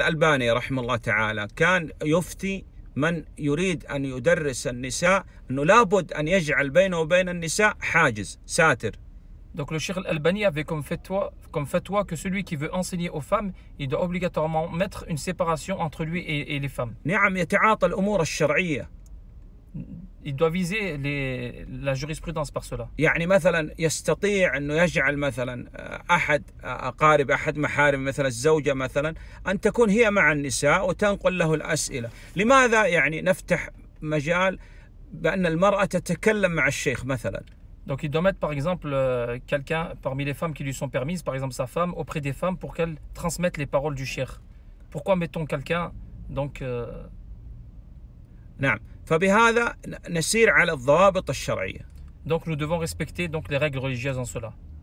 الألباني رحمه الله تعالى كان يفتي من يريد أن يدرس النساء أنه لابد أن يجعل بينه وبين النساء حاجز ساتر Donc le Cheikh al-Albani avait comme fatwa, comme fatwa que celui qui veut enseigner aux femmes, il doit obligatoirement mettre une séparation entre lui et, et les femmes. il doit viser les, la jurisprudence par cela يعني مثلا يستطيع انه يجعل مثلا احد اقارب احد محارم مثلا الزوجه مثلا ان تكون هي مع النساء وتنقل له الاسئله لماذا يعني نفتح مجال بان المراه تتكلم مع الشيخ مثلا Donc il doit mettre par exemple euh, quelqu'un parmi les femmes qui lui sont permises, par exemple sa femme, auprès des femmes pour qu'elles transmettent les paroles du cher. Pourquoi mettons quelqu'un donc euh... نعم فبهذا نسير على الضوابط الشرعية. Donc nous devons respecter donc les règles religieuses en cela.